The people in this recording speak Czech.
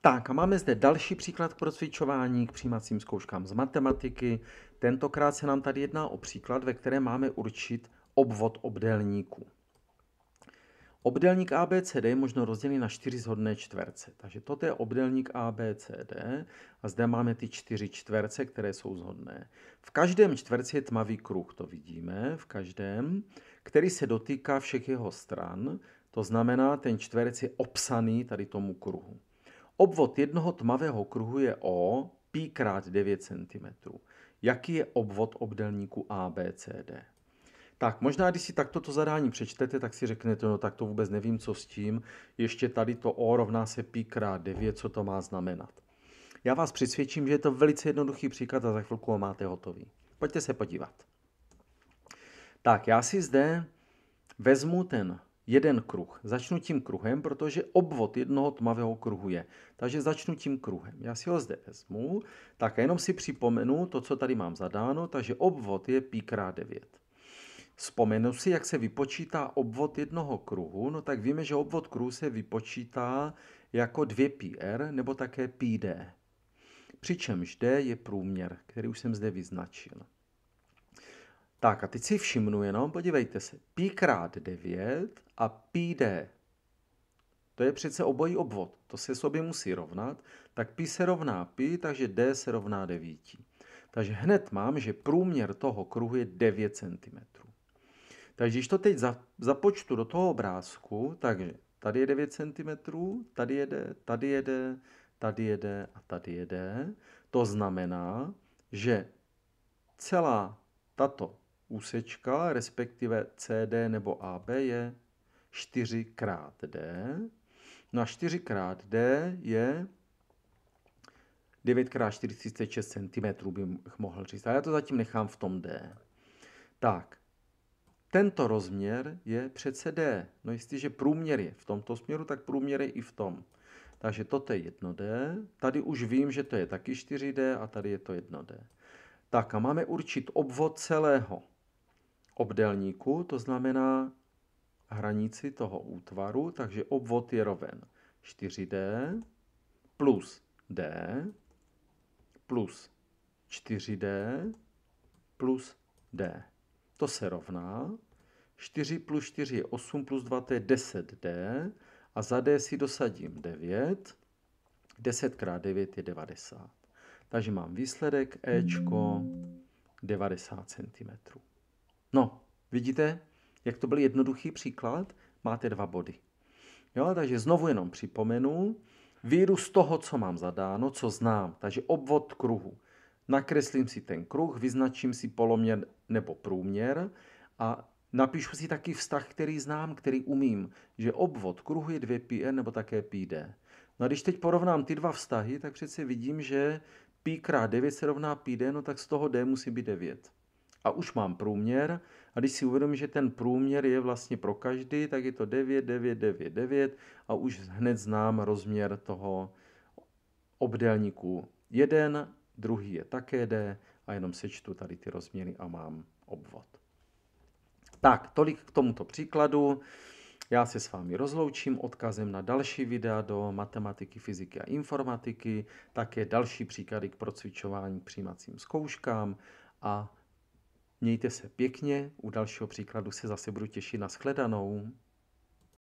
Tak a máme zde další příklad k procvičování k přijímacím zkouškám z matematiky. Tentokrát se nám tady jedná o příklad, ve kterém máme určit obvod obdélníku. Obdélník ABCD je možno rozdělit na čtyři zhodné čtverce. Takže toto je obdélník ABCD a zde máme ty čtyři čtverce, které jsou zhodné. V každém čtverci je tmavý kruh, to vidíme, v každém, který se dotýká všech jeho stran. To znamená, ten čtverec je obsaný tady tomu kruhu. Obvod jednoho tmavého kruhu je O, π krát 9 cm. Jaký je obvod obdelníku ABCD? Tak, možná, když si takto to zadání přečtete, tak si řeknete, no tak to vůbec nevím, co s tím. Ještě tady to O rovná se π krát 9, co to má znamenat. Já vás přesvědčím, že je to velice jednoduchý příklad a za chvilku ho máte hotový. Pojďte se podívat. Tak, já si zde vezmu ten jeden kruh. Začnu tím kruhem, protože obvod jednoho tmavého kruhu je. Takže začnu tím kruhem. Já si ho zde vezmu, tak a jenom si připomenu to, co tady mám zadáno, takže obvod je pi krát 9. Vzpomenu si, jak se vypočítá obvod jednoho kruhu, no tak víme, že obvod kruhu se vypočítá jako 2πr nebo také πd. Přičemž d je průměr, který už jsem zde vyznačil. Tak a teď si všimnu jenom, podívejte se, pi krát 9 a pi d. To je přece obojí obvod, to se sobě musí rovnat, tak pi se rovná pi, takže d se rovná 9. Takže hned mám, že průměr toho kruhu je 9 cm. Takže když to teď započtu do toho obrázku, takže tady je 9 cm, tady jede, tady jede, tady jede a tady jede. to znamená, že celá tato úsečka, respektive CD nebo AB je 4 krát D. No a 4 krát D je 9 x 46 cm bych mohl říct. A já to zatím nechám v tom D. Tak, tento rozměr je přece D. No jestliže průměr je v tomto směru, tak průměr je i v tom. Takže toto je 1D, tady už vím, že to je taky 4D a tady je to 1D. Tak a máme určit obvod celého obdelníku, to znamená hranici toho útvaru, takže obvod je roven 4D plus D plus 4D plus D. To se rovná. 4 plus 4 je 8, plus 2 to je 10D a za D si dosadím 9. 10 x 9 je 90. Takže mám výsledek Ečko 90 cm. No, vidíte, jak to byl jednoduchý příklad? Máte dva body. Jo, takže znovu jenom připomenu, z toho, co mám zadáno, co znám, takže obvod kruhu. Nakreslím si ten kruh, vyznačím si poloměr nebo průměr a napíšu si taky vztah, který znám, který umím, že obvod kruhu je 2πr nebo také πd. No a když teď porovnám ty dva vztahy, tak přece vidím, že π krát 9 se rovná πd, no tak z toho d musí být 9 a už mám průměr. A když si uvědomím, že ten průměr je vlastně pro každý, tak je to 9, 9, 9, 9 a už hned znám rozměr toho obdélníku. Jeden, druhý je také D a jenom sečtu tady ty rozměry a mám obvod. Tak, tolik k tomuto příkladu. Já se s vámi rozloučím odkazem na další videa do matematiky, fyziky a informatiky, také další příklady k procvičování k přijímacím zkouškám a Mějte se pěkně, u dalšího příkladu se zase budu těšit na shledanou.